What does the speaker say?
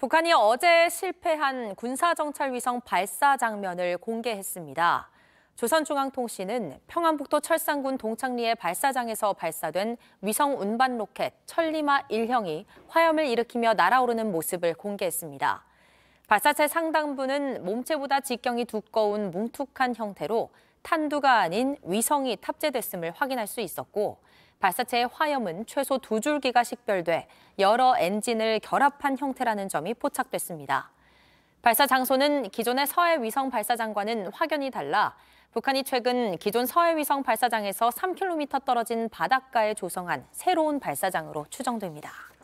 북한이 어제 실패한 군사정찰위성 발사 장면을 공개했습니다. 조선중앙통신은 평안북도 철산군 동창리의 발사장에서 발사된 위성 운반 로켓 천리마 1형이 화염을 일으키며 날아오르는 모습을 공개했습니다. 발사체 상당부는 몸체보다 직경이 두꺼운 뭉툭한 형태로 탄두가 아닌 위성이 탑재됐음을 확인할 수 있었고 발사체의 화염은 최소 두 줄기가 식별돼 여러 엔진을 결합한 형태라는 점이 포착됐습니다. 발사 장소는 기존의 서해 위성 발사장과는 확연히 달라 북한이 최근 기존 서해 위성 발사장에서 3km 떨어진 바닷가에 조성한 새로운 발사장으로 추정됩니다.